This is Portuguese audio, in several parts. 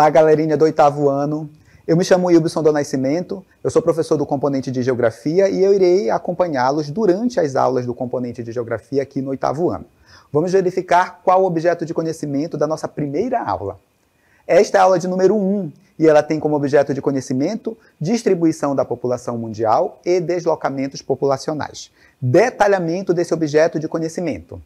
Olá, galerinha do oitavo ano. Eu me chamo Wilson do Nascimento, eu sou professor do componente de Geografia e eu irei acompanhá-los durante as aulas do componente de Geografia aqui no oitavo ano. Vamos verificar qual o objeto de conhecimento da nossa primeira aula. Esta é a aula de número 1 e ela tem como objeto de conhecimento distribuição da população mundial e deslocamentos populacionais. Detalhamento desse objeto de conhecimento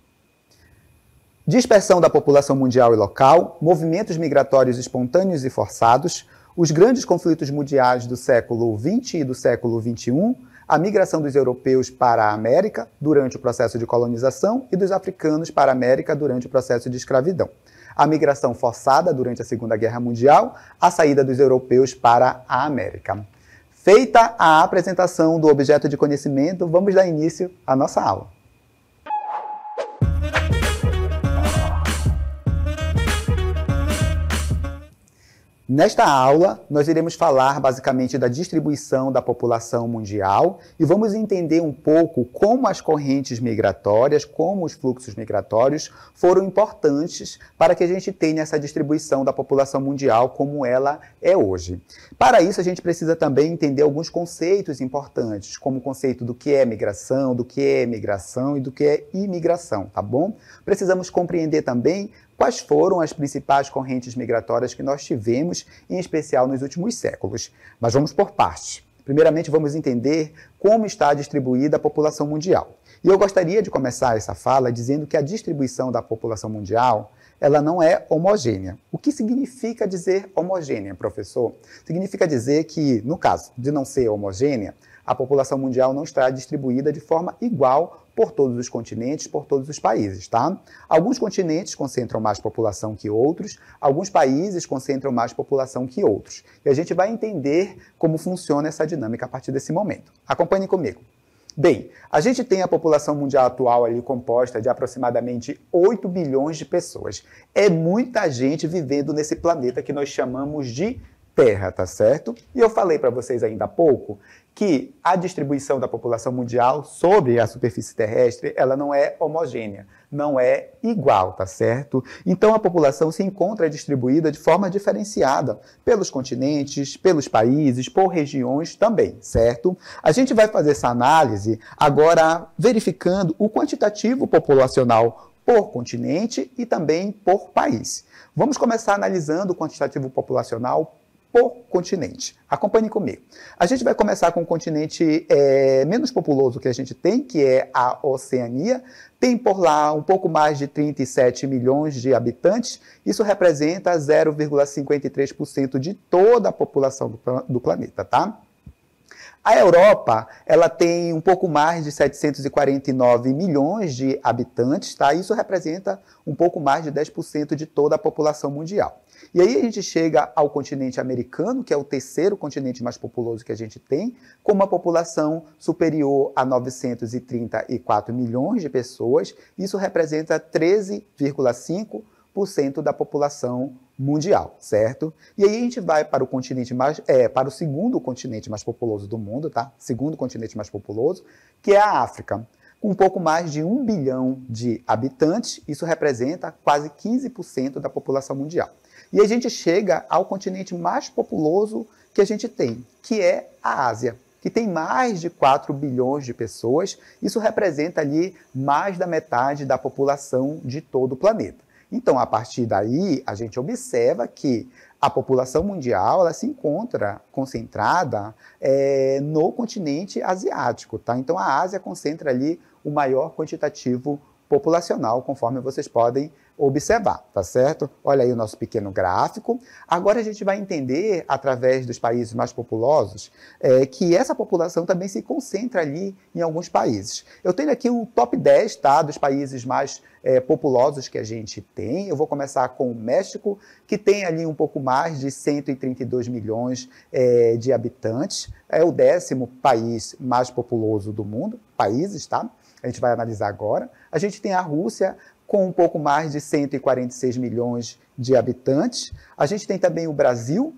dispersão da população mundial e local, movimentos migratórios espontâneos e forçados, os grandes conflitos mundiais do século XX e do século XXI, a migração dos europeus para a América durante o processo de colonização e dos africanos para a América durante o processo de escravidão, a migração forçada durante a Segunda Guerra Mundial, a saída dos europeus para a América. Feita a apresentação do objeto de conhecimento, vamos dar início à nossa aula. Nesta aula, nós iremos falar basicamente da distribuição da população mundial e vamos entender um pouco como as correntes migratórias, como os fluxos migratórios foram importantes para que a gente tenha essa distribuição da população mundial como ela é hoje. Para isso, a gente precisa também entender alguns conceitos importantes, como o conceito do que é migração, do que é emigração e do que é imigração, tá bom? Precisamos compreender também Quais foram as principais correntes migratórias que nós tivemos, em especial nos últimos séculos? Mas vamos por partes. Primeiramente, vamos entender como está distribuída a população mundial. E eu gostaria de começar essa fala dizendo que a distribuição da população mundial ela não é homogênea. O que significa dizer homogênea, professor? Significa dizer que, no caso de não ser homogênea, a população mundial não está distribuída de forma igual por todos os continentes, por todos os países, tá? Alguns continentes concentram mais população que outros, alguns países concentram mais população que outros. E a gente vai entender como funciona essa dinâmica a partir desse momento. Acompanhe comigo. Bem, a gente tem a população mundial atual ali composta de aproximadamente 8 bilhões de pessoas. É muita gente vivendo nesse planeta que nós chamamos de terra, tá certo? E eu falei para vocês ainda há pouco que a distribuição da população mundial sobre a superfície terrestre, ela não é homogênea, não é igual, tá certo? Então a população se encontra distribuída de forma diferenciada pelos continentes, pelos países, por regiões também, certo? A gente vai fazer essa análise agora verificando o quantitativo populacional por continente e também por país. Vamos começar analisando o quantitativo populacional por continente. Acompanhe comigo. A gente vai começar com o continente é, menos populoso que a gente tem, que é a Oceania. Tem por lá um pouco mais de 37 milhões de habitantes. Isso representa 0,53% de toda a população do, do planeta, tá? A Europa, ela tem um pouco mais de 749 milhões de habitantes, tá? Isso representa um pouco mais de 10% de toda a população mundial. E aí a gente chega ao continente americano, que é o terceiro continente mais populoso que a gente tem, com uma população superior a 934 milhões de pessoas. Isso representa 13,5% da população mundial, certo? E aí a gente vai para o continente mais, é, para o segundo continente mais populoso do mundo, tá? Segundo continente mais populoso, que é a África. Com um pouco mais de um bilhão de habitantes, isso representa quase 15% da população mundial. E a gente chega ao continente mais populoso que a gente tem, que é a Ásia, que tem mais de 4 bilhões de pessoas. Isso representa ali mais da metade da população de todo o planeta. Então, a partir daí, a gente observa que a população mundial ela se encontra concentrada é, no continente asiático. Tá? Então, a Ásia concentra ali o maior quantitativo populacional, conforme vocês podem observar, tá certo? Olha aí o nosso pequeno gráfico. Agora a gente vai entender, através dos países mais populosos, é, que essa população também se concentra ali em alguns países. Eu tenho aqui o top 10 tá, dos países mais é, populosos que a gente tem. Eu vou começar com o México, que tem ali um pouco mais de 132 milhões é, de habitantes. É o décimo país mais populoso do mundo, países, tá? a gente vai analisar agora. A gente tem a Rússia com um pouco mais de 146 milhões de habitantes. A gente tem também o Brasil,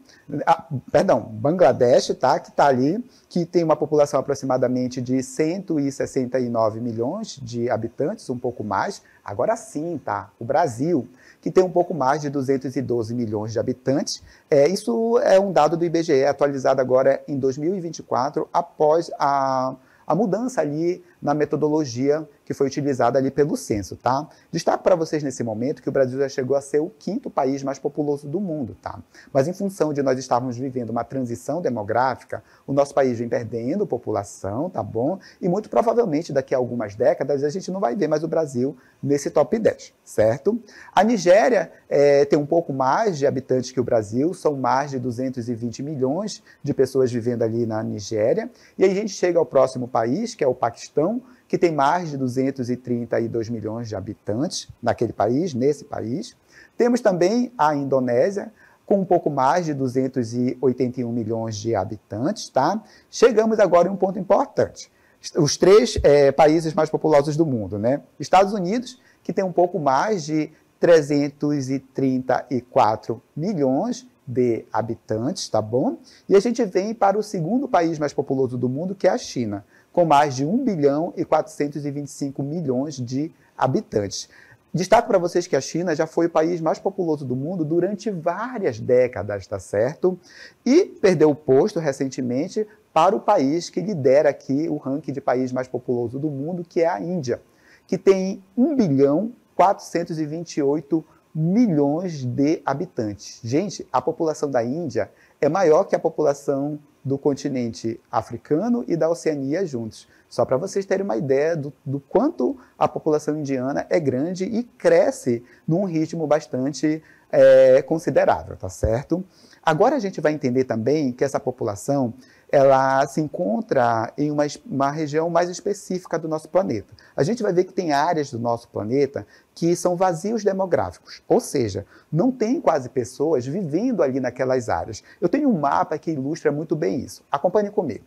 ah, perdão, Bangladesh, tá, que está ali, que tem uma população aproximadamente de 169 milhões de habitantes, um pouco mais. Agora sim, tá, o Brasil, que tem um pouco mais de 212 milhões de habitantes. É, isso é um dado do IBGE atualizado agora em 2024, após a, a mudança ali na metodologia que foi utilizada ali pelo censo, tá? Destaco para vocês nesse momento que o Brasil já chegou a ser o quinto país mais populoso do mundo, tá? Mas em função de nós estarmos vivendo uma transição demográfica, o nosso país vem perdendo população, tá bom? E muito provavelmente daqui a algumas décadas a gente não vai ver mais o Brasil nesse top 10, certo? A Nigéria é, tem um pouco mais de habitantes que o Brasil, são mais de 220 milhões de pessoas vivendo ali na Nigéria. E aí a gente chega ao próximo país, que é o Paquistão, que tem mais de 232 milhões de habitantes naquele país, nesse país. Temos também a Indonésia, com um pouco mais de 281 milhões de habitantes, tá? Chegamos agora em um ponto importante. Os três é, países mais populosos do mundo, né? Estados Unidos, que tem um pouco mais de 334 milhões de habitantes, tá bom? E a gente vem para o segundo país mais populoso do mundo, que é a China, com mais de 1 bilhão e 425 milhões de habitantes. Destaco para vocês que a China já foi o país mais populoso do mundo durante várias décadas, tá certo? E perdeu o posto recentemente para o país que lidera aqui o ranking de país mais populoso do mundo, que é a Índia, que tem 1 bilhão 428 milhões de habitantes. Gente, a população da Índia é maior que a população do continente africano e da Oceania juntos. Só para vocês terem uma ideia do, do, quanto a população indiana é grande e cresce num ritmo bastante é, considerável, tá certo? Agora a gente vai entender também que essa população ela se encontra em uma, uma região mais específica do nosso planeta. A gente vai ver que tem áreas do nosso planeta que são vazios demográficos, ou seja, não tem quase pessoas vivendo ali naquelas áreas. Eu tenho um mapa que ilustra muito bem isso. Acompanhe comigo.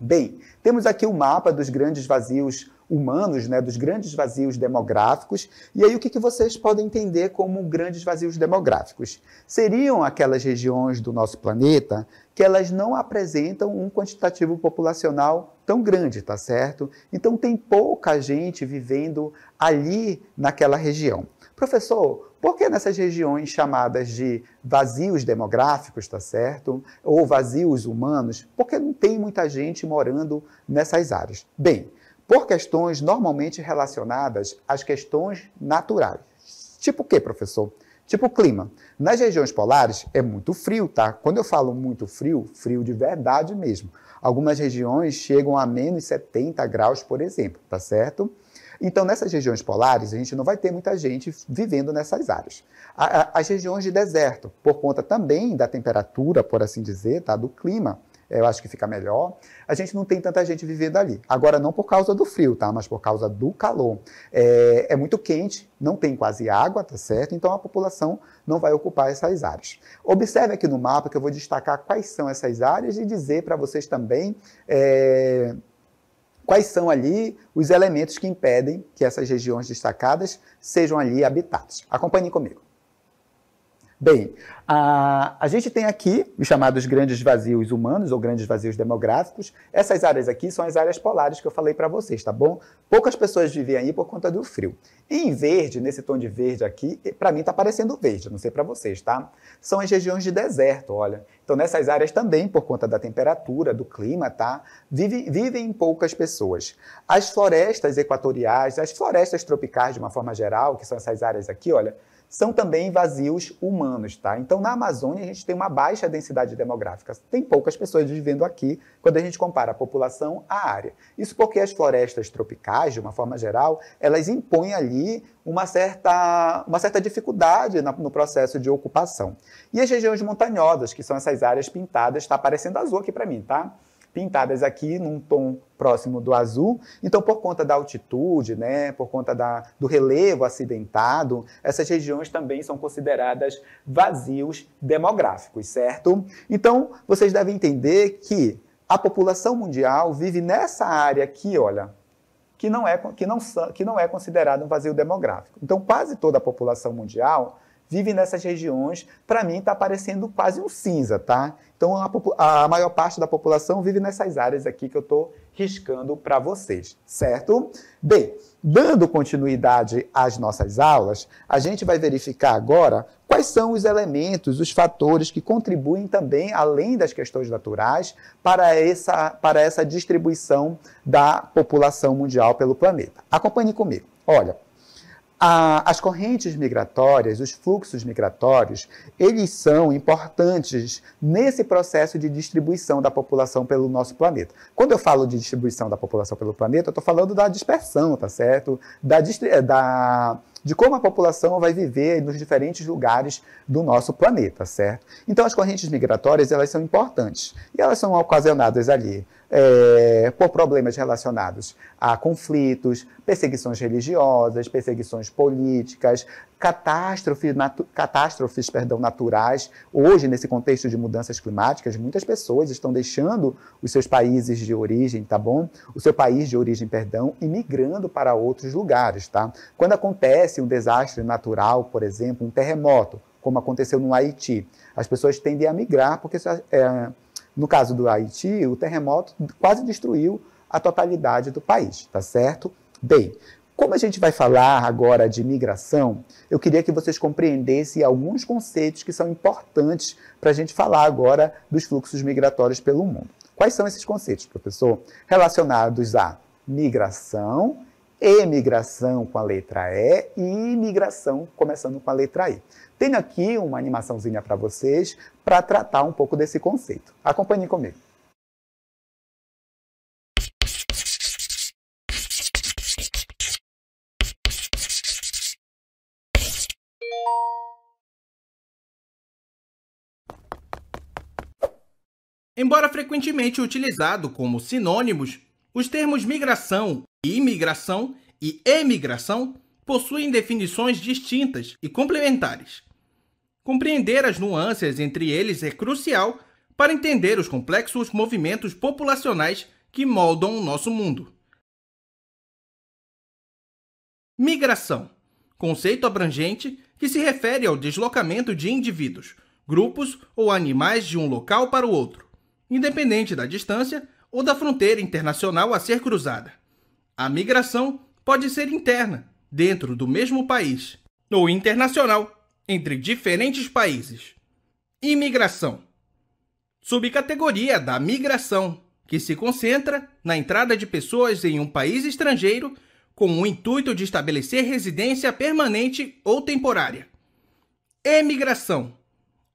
Bem, temos aqui o um mapa dos grandes vazios humanos, né, dos grandes vazios demográficos. E aí o que, que vocês podem entender como grandes vazios demográficos? Seriam aquelas regiões do nosso planeta que elas não apresentam um quantitativo populacional tão grande, tá certo? Então tem pouca gente vivendo ali naquela região. Professor, porque nessas regiões chamadas de vazios demográficos, tá certo? Ou vazios humanos, porque não tem muita gente morando nessas áreas. Bem, por questões normalmente relacionadas às questões naturais. Tipo o que, professor? Tipo clima. Nas regiões polares é muito frio, tá? Quando eu falo muito frio, frio de verdade mesmo. Algumas regiões chegam a menos 70 graus, por exemplo, tá certo? Então, nessas regiões polares, a gente não vai ter muita gente vivendo nessas áreas. As regiões de deserto, por conta também da temperatura, por assim dizer, tá? do clima, eu acho que fica melhor. A gente não tem tanta gente vivendo ali. Agora, não por causa do frio, tá? Mas por causa do calor. É, é, muito quente, não tem quase água, tá certo? Então a população não vai ocupar essas áreas. Observe aqui no mapa que eu vou destacar quais são essas áreas e dizer para vocês também. É quais são ali os elementos que impedem que essas regiões destacadas sejam ali habitadas. Acompanhe comigo. Bem, a, a gente tem aqui os chamados grandes vazios humanos ou grandes vazios demográficos. Essas áreas aqui são as áreas polares que eu falei para vocês, tá bom? Poucas pessoas vivem aí por conta do frio. em verde, nesse tom de verde aqui, para mim está parecendo verde, não sei para vocês, tá? São as regiões de deserto, olha. Então nessas áreas também, por conta da temperatura, do clima, tá? vivem vivem poucas pessoas. As florestas equatoriais, as florestas tropicais de uma forma geral, que são essas áreas aqui, olha, são também vazios humanos, tá? Então, na Amazônia, a gente tem uma baixa densidade demográfica. Tem poucas pessoas vivendo aqui quando a gente compara a população à área. Isso porque as florestas tropicais, de uma forma geral, elas impõem ali uma certa, uma certa dificuldade no processo de ocupação. E as regiões montanhosas, que são essas áreas pintadas, está aparecendo azul aqui para mim, tá? pintadas aqui num tom próximo do azul. Então, por conta da altitude, né, por conta da, do relevo acidentado, essas regiões também são consideradas vazios demográficos, certo? Então, vocês devem entender que a população mundial vive nessa área aqui, olha, que não é, que não, que não é considerada um vazio demográfico. Então, quase toda a população mundial vivem nessas regiões, para mim está parecendo quase um cinza, tá? Então a, a, maior parte da população vive nessas áreas aqui que eu estou riscando para vocês, certo? Bem, dando continuidade às nossas aulas, a gente vai verificar agora quais são os elementos, os fatores que contribuem também, além das questões naturais, para essa, para essa distribuição da população mundial pelo planeta. Acompanhe comigo. Olha, a, as correntes migratórias, os fluxos migratórios, eles são importantes nesse processo de distribuição da população pelo nosso planeta. Quando eu falo de distribuição da população pelo planeta, eu estou falando da dispersão, tá certo? Da, eh, da de como a população vai viver nos diferentes lugares do nosso planeta, certo? Então, as correntes migratórias elas são importantes e elas são ocasionadas ali é, por problemas relacionados a conflitos, perseguições religiosas, perseguições políticas, catástrofes natu, catástrofes perdão, naturais. Hoje, nesse contexto de mudanças climáticas, muitas pessoas estão deixando os seus países de origem, tá bom? O seu país de origem, perdão, e migrando para outros lugares, tá? Quando acontece acontece assim, um desastre natural, por exemplo, um terremoto, como aconteceu no Haiti, as pessoas tendem a migrar, porque é, no caso do Haiti, o terremoto quase destruiu a totalidade do país, tá certo? Bem, como a gente vai falar agora de migração, eu queria que vocês compreendessem alguns conceitos que são importantes para a gente falar agora dos fluxos migratórios pelo mundo. Quais são esses conceitos, professor? Relacionados à migração emigração com a letra E e imigração começando com a letra I. Tenho aqui uma animaçãozinha para vocês para tratar um pouco desse conceito. Acompanhe comigo. Embora frequentemente utilizado como sinônimos, os termos migração imigração e emigração possuem definições distintas e complementares. Compreender as nuances entre eles é crucial para entender os complexos movimentos populacionais que moldam o nosso mundo. Migração conceito abrangente que se refere ao deslocamento de indivíduos, grupos ou animais de um local para o outro, independente da distância ou da fronteira internacional a ser cruzada. A migração pode ser interna, dentro do mesmo país, ou internacional, entre diferentes países. Imigração subcategoria da migração, que se concentra na entrada de pessoas em um país estrangeiro com o intuito de estabelecer residência permanente ou temporária. Emigração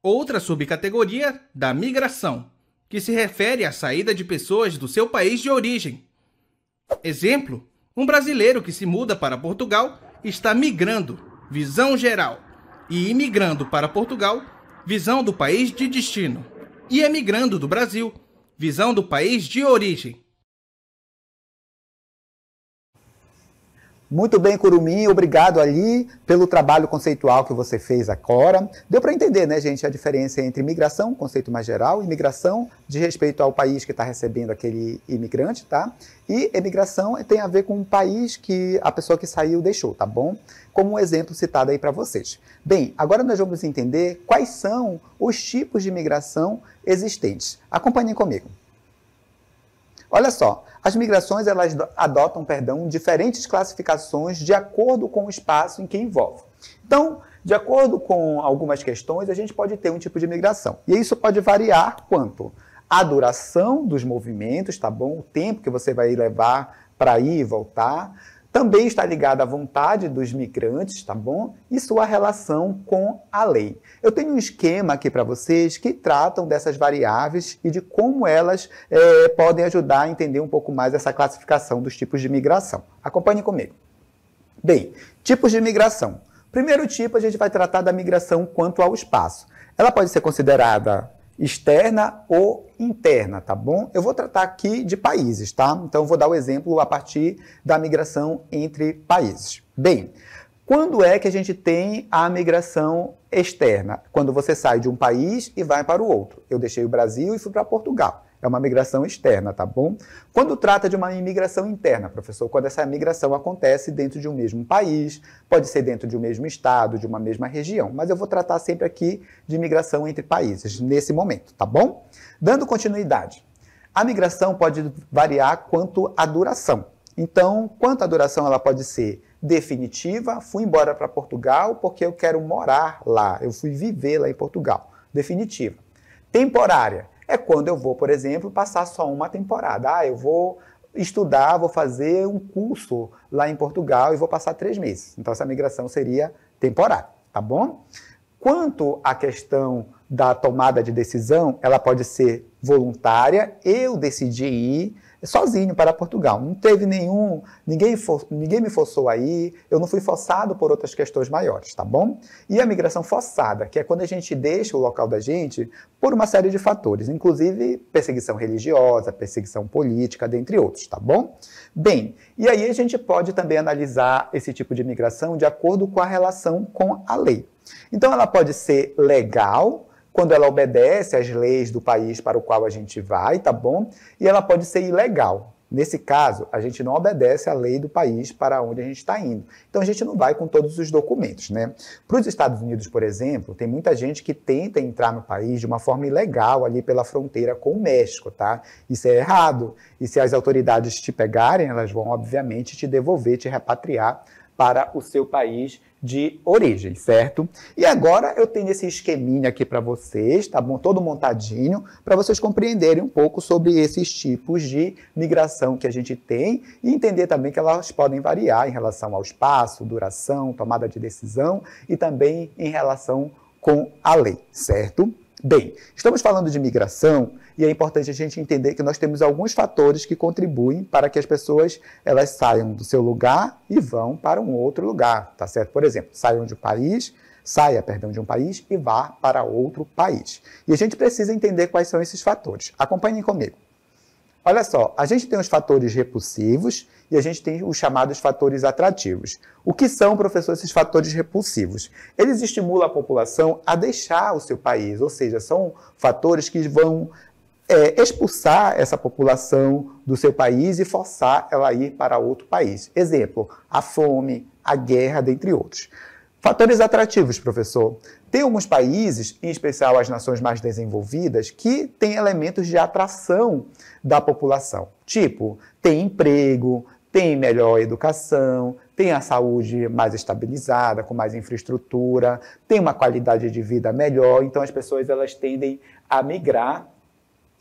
outra subcategoria da migração, que se refere à saída de pessoas do seu país de origem. Exemplo: um brasileiro que se muda para Portugal está migrando, visão geral, e imigrando para Portugal, visão do país de destino, e emigrando do Brasil, visão do país de origem. Muito bem, Curumim, obrigado ali pelo trabalho conceitual que você fez agora. Deu para entender, né, gente, a diferença entre migração, conceito mais geral, imigração de respeito ao país que está recebendo aquele imigrante, tá? E emigração tem a ver com o país que a pessoa que saiu deixou, tá bom? Como um exemplo citado aí para vocês. Bem, agora nós vamos entender quais são os tipos de imigração existentes. Acompanhem comigo. Olha só, as migrações elas adotam, perdão, diferentes classificações de acordo com o espaço em que envolve. Então, de acordo com algumas questões, a gente pode ter um tipo de migração. E isso pode variar quanto a duração dos movimentos, tá bom? O tempo que você vai levar para ir e voltar, também está ligada à vontade dos migrantes, tá bom? E sua relação com a lei. Eu tenho um esquema aqui para vocês que tratam dessas variáveis e de como elas é, podem ajudar a entender um pouco mais essa classificação dos tipos de migração. Acompanhe comigo. Bem, tipos de migração. Primeiro tipo, a gente vai tratar da migração quanto ao espaço. Ela pode ser considerada externa ou interna, tá bom? Eu vou tratar aqui de países, tá? Então vou dar o exemplo a partir da migração entre países. Bem, quando é que a gente tem a migração externa? Quando você sai de um país e vai para o outro. Eu deixei o Brasil e fui para Portugal. É uma migração externa, tá bom? Quando trata de uma imigração interna, professor, quando essa migração acontece dentro de um mesmo país, pode ser dentro de um mesmo estado, de uma mesma região, mas eu vou tratar sempre aqui de migração entre países, nesse momento, tá bom? Dando continuidade, a migração pode variar quanto à duração. Então, quanto à duração ela pode ser definitiva, fui embora para Portugal porque eu quero morar lá, eu fui viver lá em Portugal, definitiva. Temporária, é quando eu vou, por exemplo, passar só uma temporada. Ah, eu vou estudar, vou fazer um curso lá em Portugal e vou passar três meses. Então, essa migração seria temporária, tá bom? Quanto à questão da tomada de decisão, ela pode ser voluntária, eu decidi ir, sozinho para Portugal. Não teve nenhum, ninguém, for, ninguém me forçou aí, eu não fui forçado por outras questões maiores, tá bom? E a migração forçada, que é quando a gente deixa o local da gente por uma série de fatores, inclusive perseguição religiosa, perseguição política, dentre outros, tá bom? Bem, e aí a gente pode também analisar esse tipo de migração de acordo com a relação com a lei. Então ela pode ser legal, quando ela obedece às leis do país para o qual a gente vai, tá bom? E ela pode ser ilegal. Nesse caso, a gente não obedece à lei do país para onde a gente está indo. Então, a gente não vai com todos os documentos, né? Para os Estados Unidos, por exemplo, tem muita gente que tenta entrar no país de uma forma ilegal ali pela fronteira com o México, tá? Isso é errado. E se as autoridades te pegarem, elas vão, obviamente, te devolver, te repatriar para o seu país de origem, certo? E agora eu tenho esse esqueminha aqui para vocês, tá bom? Todo montadinho, para vocês compreenderem um pouco sobre esses tipos de migração que a gente tem e entender também que elas podem variar em relação ao espaço, duração, tomada de decisão e também em relação com a lei, certo? Bem, estamos falando de migração e é importante a gente entender que nós temos alguns fatores que contribuem para que as pessoas elas saiam do seu lugar e vão para um outro lugar, tá certo? Por exemplo, saiam de um país, saia, perdão, de um país e vá para outro país. E a gente precisa entender quais são esses fatores. Acompanhem comigo. Olha só, a gente tem os fatores repulsivos e a gente tem os chamados fatores atrativos. O que são, professor, esses fatores repulsivos? Eles estimulam a população a deixar o seu país, ou seja, são fatores que vão é, expulsar essa população do seu país e forçar ela a ir para outro país. Exemplo, a fome, a guerra, dentre outros. Fatores atrativos, professor. Tem alguns países, em especial as nações mais desenvolvidas, que têm elementos de atração da população. Tipo, tem emprego, tem melhor educação, tem a saúde mais estabilizada, com mais infraestrutura, tem uma qualidade de vida melhor, então as pessoas elas tendem a migrar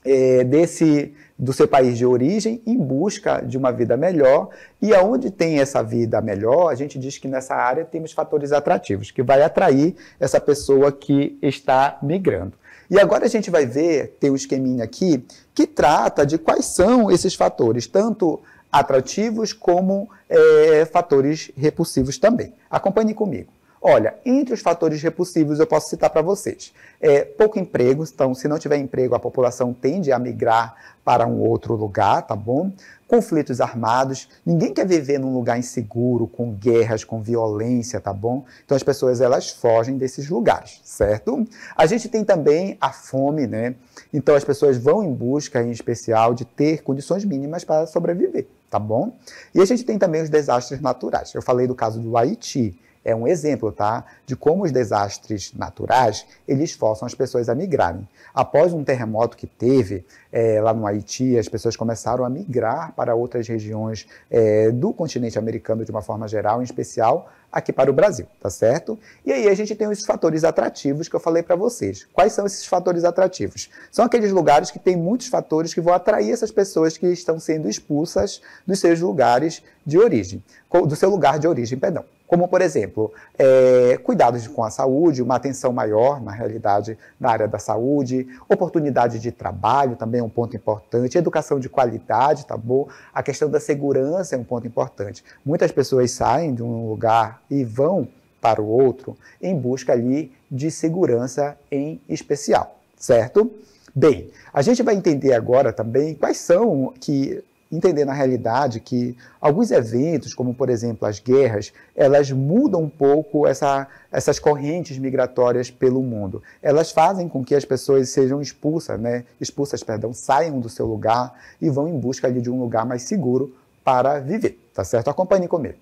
é, desse do seu país de origem em busca de uma vida melhor e aonde tem essa vida melhor a gente diz que nessa área temos fatores atrativos que vai atrair essa pessoa que está migrando e agora a gente vai ver tem um esqueminha aqui que trata de quais são esses fatores tanto atrativos como é, fatores repulsivos também acompanhe comigo Olha, entre os fatores repulsivos eu posso citar para vocês. É, pouco emprego, então se não tiver emprego a população tende a migrar para um outro lugar, tá bom? Conflitos armados, ninguém quer viver num lugar inseguro, com guerras, com violência, tá bom? Então as pessoas elas fogem desses lugares, certo? A gente tem também a fome, né? Então as pessoas vão em busca, em especial, de ter condições mínimas para sobreviver, tá bom? E a gente tem também os desastres naturais. Eu falei do caso do Haiti é um exemplo, tá? De como os desastres naturais, eles forçam as pessoas a migrarem. Após um terremoto que teve é, lá no Haiti, as pessoas começaram a migrar para outras regiões é, do continente americano de uma forma geral, em especial aqui para o Brasil, tá certo? E aí a gente tem os fatores atrativos que eu falei para vocês. Quais são esses fatores atrativos? São aqueles lugares que têm muitos fatores que vão atrair essas pessoas que estão sendo expulsas dos seus lugares de origem, do seu lugar de origem, perdão como, por exemplo, é, cuidados com a saúde, uma atenção maior na realidade na área da saúde, oportunidade de trabalho também é um ponto importante, educação de qualidade, tá bom? A questão da segurança é um ponto importante. Muitas pessoas saem de um lugar e vão para o outro em busca ali de segurança em especial, certo? Bem, a gente vai entender agora também quais são que entender na realidade que alguns eventos, como por exemplo as guerras, elas mudam um pouco essa, essas correntes migratórias pelo mundo. Elas fazem com que as pessoas sejam expulsas, né? expulsas, perdão, saiam do seu lugar e vão em busca ali, de um lugar mais seguro para viver, tá certo? Acompanhe comigo.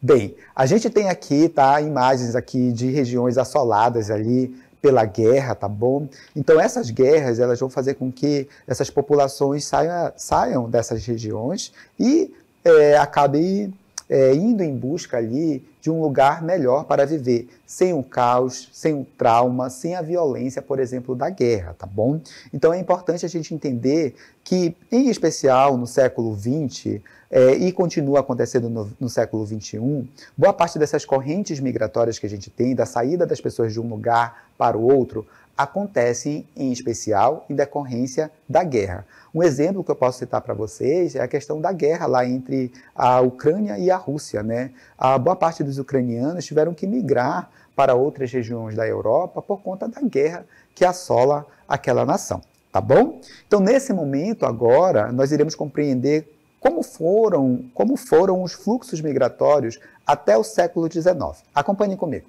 Bem, a gente tem aqui, tá, imagens aqui de regiões assoladas ali pela guerra, tá bom? Então essas guerras elas vão fazer com que essas populações saiam, saiam dessas regiões e é, acabem é, indo em busca ali de um lugar melhor para viver, sem o caos, sem o trauma, sem a violência, por exemplo, da guerra, tá bom? Então é importante a gente entender que, em especial no século XX, é, e continua acontecendo no, no, século XXI, boa parte dessas correntes migratórias que a gente tem, da saída das pessoas de um lugar para o outro, acontece em especial em decorrência da guerra. Um exemplo que eu posso citar para vocês é a questão da guerra lá entre a Ucrânia e a Rússia. Né? A boa parte dos ucranianos tiveram que migrar para outras regiões da Europa por conta da guerra que assola aquela nação. Tá bom? Então, nesse momento, agora, nós iremos compreender como foram, como foram os fluxos migratórios até o século XIX. Acompanhe comigo.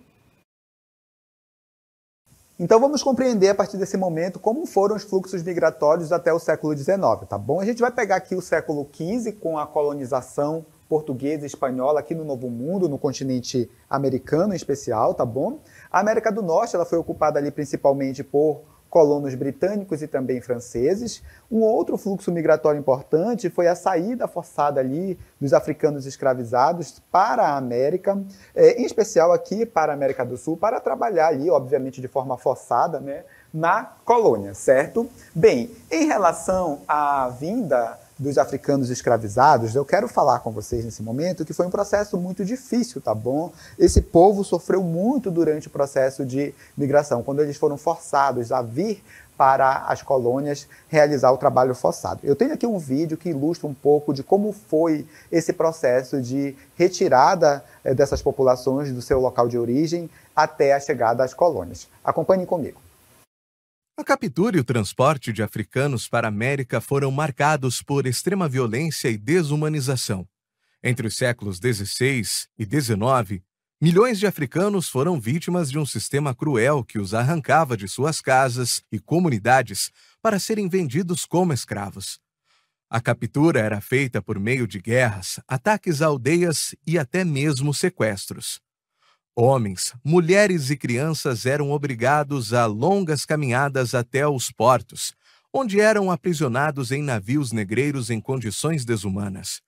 Então vamos compreender a partir desse momento como foram os fluxos migratórios até o século XIX, tá bom? A gente vai pegar aqui o século XV com a colonização portuguesa e espanhola aqui no Novo Mundo, no continente americano em especial, tá bom? A América do Norte ela foi ocupada ali principalmente por colonos britânicos e também franceses. Um outro fluxo migratório importante foi a saída forçada ali dos africanos escravizados para a América, é, em especial aqui para a América do Sul, para trabalhar ali, obviamente de forma forçada, né, na colônia, certo? Bem, em relação à vinda dos africanos escravizados, eu quero falar com vocês nesse momento que foi um processo muito difícil, tá bom? Esse povo sofreu muito durante o processo de migração, quando eles foram forçados a vir para as colônias realizar o trabalho forçado. Eu tenho aqui um vídeo que ilustra um pouco de como foi esse processo de retirada eh, dessas populações do seu local de origem até a chegada às colônias. Acompanhem comigo. A captura e o transporte de africanos para a América foram marcados por extrema violência e desumanização. Entre os séculos 16 e 19, milhões de africanos foram vítimas de um sistema cruel que os arrancava de suas casas e comunidades para serem vendidos como escravos. A captura era feita por meio de guerras, ataques a aldeias e até mesmo sequestros. Homens, mulheres e crianças eram obrigados a longas caminhadas até os portos, onde eram aprisionados em navios negreiros em condições desumanas.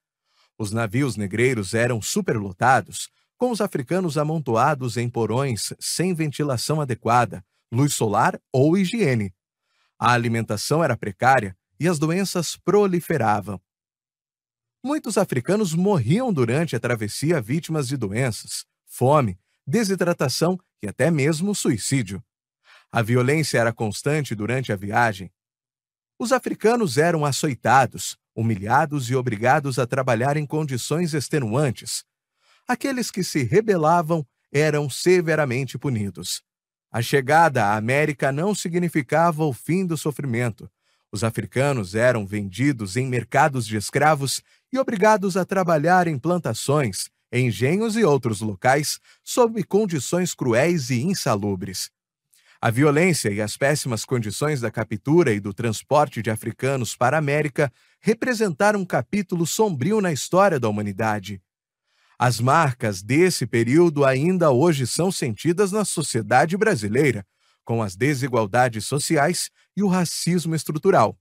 Os navios negreiros eram superlotados, com os africanos amontoados em porões sem ventilação adequada, luz solar ou higiene. A alimentação era precária e as doenças proliferavam. Muitos africanos morriam durante a travessia vítimas de doenças, fome, desidratação e até mesmo suicídio. A violência era constante durante a viagem. Os africanos eram açoitados, humilhados e obrigados a trabalhar em condições extenuantes. Aqueles que se rebelavam eram severamente punidos. A chegada à América não significava o fim do sofrimento. Os africanos eram vendidos em mercados de escravos e obrigados a trabalhar em plantações, engenhos e outros locais sob condições cruéis e insalubres. A violência e as péssimas condições da captura e do transporte de africanos para a América representaram um capítulo sombrio na história da humanidade. As marcas desse período ainda hoje são sentidas na sociedade brasileira, com as desigualdades sociais e o racismo estrutural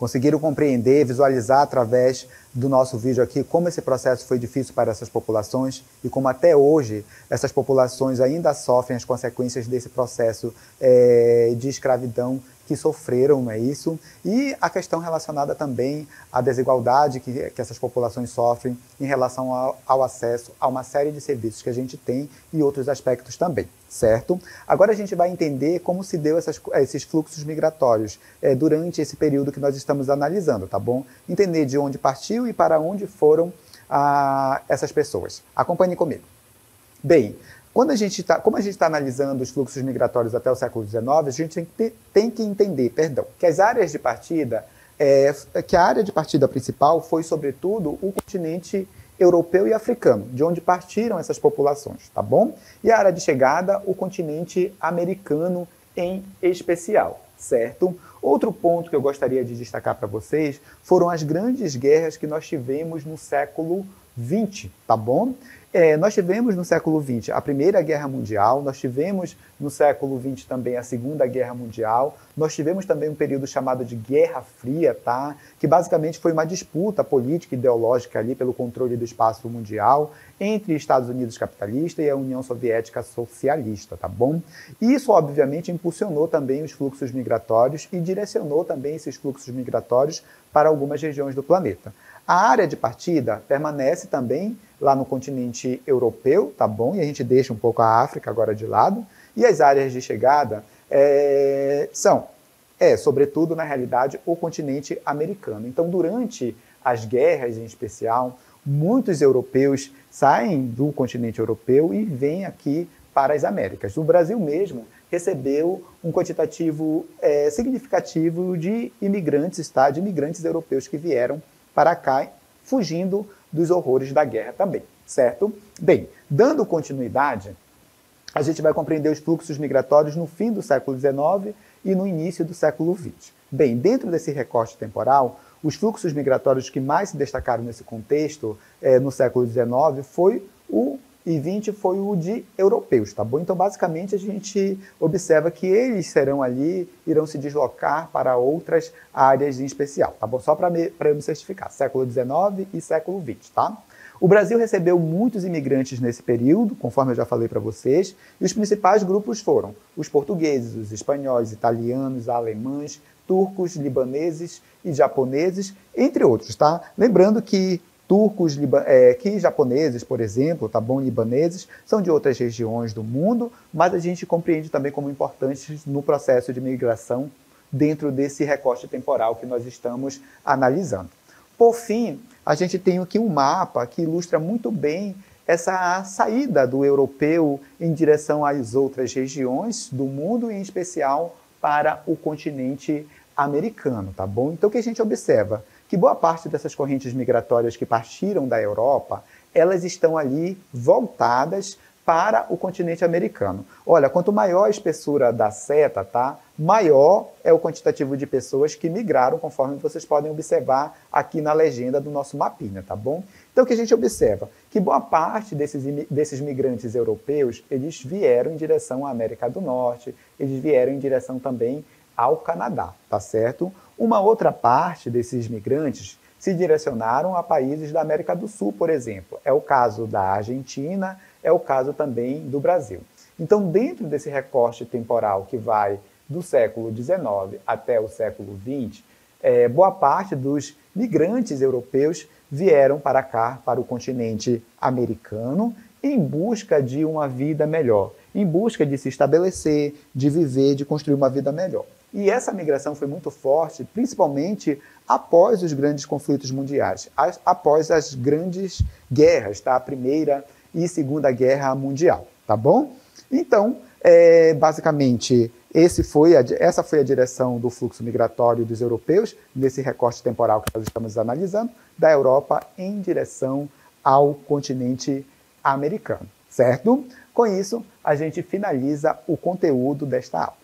conseguiram compreender, visualizar através do nosso vídeo aqui como esse processo foi difícil para essas populações e como até hoje essas populações ainda sofrem as consequências desse processo é, de escravidão que sofreram é isso, e a questão relacionada também à desigualdade que, que essas populações sofrem em relação ao, ao acesso a uma série de serviços que a gente tem e outros aspectos também certo? Agora a gente vai entender como se deu essas, esses fluxos migratórios é, durante esse período que nós estamos analisando, tá bom? Entender de onde partiu e para onde foram ah, essas pessoas. Acompanhe comigo. Bem, quando a gente tá, como a gente está analisando os fluxos migratórios até o século XIX, a gente tem que, ter, tem que entender, perdão, que as áreas de partida, é, é, que a área de partida principal foi, sobretudo, o continente europeu e africano, de onde partiram essas populações, tá bom? E a área de chegada, o continente americano em especial, certo? Outro ponto que eu gostaria de destacar para vocês foram as grandes guerras que nós tivemos no século XX, tá bom? É, nós tivemos no século XX a Primeira Guerra Mundial, nós tivemos no século XX também a Segunda Guerra Mundial, nós tivemos também um período chamado de Guerra Fria, tá? que basicamente foi uma disputa política e ideológica ali pelo controle do espaço mundial entre Estados Unidos capitalista e a União Soviética socialista, tá bom? Isso, obviamente, impulsionou também os fluxos migratórios e direcionou também esses fluxos migratórios para algumas regiões do planeta. A área de partida permanece também lá no continente europeu, tá bom? E a gente deixa um pouco a África agora de lado. E as áreas de chegada é, são, é, sobretudo, na realidade, o continente americano. Então, durante as guerras em especial, muitos europeus saem do continente europeu e vêm aqui para as Américas. O Brasil mesmo recebeu um quantitativo é, significativo de imigrantes, tá? de imigrantes europeus que vieram para cá fugindo dos horrores da guerra também, certo? Bem, dando continuidade, a gente vai compreender os fluxos migratórios no fim do século XIX e no início do século XX. Bem, dentro desse recorte temporal, os fluxos migratórios que mais se destacaram nesse contexto eh, no século XIX foi o e 20 foi o de europeus, tá bom? Então, basicamente, a gente observa que eles serão ali, irão se deslocar para outras áreas em especial, tá bom? Só para eu me certificar, século XIX e século XX, tá? O Brasil recebeu muitos imigrantes nesse período, conforme eu já falei para vocês, e os principais grupos foram os portugueses, os espanhóis, italianos, alemães, turcos, libaneses e japoneses, entre outros, tá? Lembrando que turcos é, que japoneses, por exemplo, tá bom, libaneses, são de outras regiões do mundo, mas a gente compreende também como importantes no processo de migração dentro desse recorte temporal que nós estamos analisando. Por fim, a gente tem aqui um mapa que ilustra muito bem essa saída do europeu em direção às outras regiões do mundo, em especial para o continente americano, tá bom? Então o que a gente observa? que boa parte dessas correntes migratórias que partiram da Europa, elas estão ali voltadas para o continente americano. Olha, quanto maior a espessura da seta, tá? Maior é o quantitativo de pessoas que migraram, conforme vocês podem observar aqui na legenda do nosso mapinha, tá bom? Então, o que a gente observa? Que boa parte desses, desses migrantes europeus, eles vieram em direção à América do Norte, eles vieram em direção também ao Canadá, tá certo? Uma outra parte desses migrantes se direcionaram a países da América do Sul, por exemplo. É o caso da Argentina, é o caso também do Brasil. Então, dentro desse recorte temporal que vai do século XIX até o século XX, é, boa parte dos migrantes europeus vieram para cá, para o continente americano, em busca de uma vida melhor, em busca de se estabelecer, de viver, de construir uma vida melhor. E essa migração foi muito forte, principalmente após os grandes conflitos mundiais, após as grandes guerras, tá? A primeira e segunda guerra mundial, tá bom? Então, é, basicamente, foi a, essa foi a direção do fluxo migratório dos europeus, nesse recorte temporal que nós estamos analisando, da Europa em direção ao continente americano, certo? Com isso, a gente finaliza o conteúdo desta aula.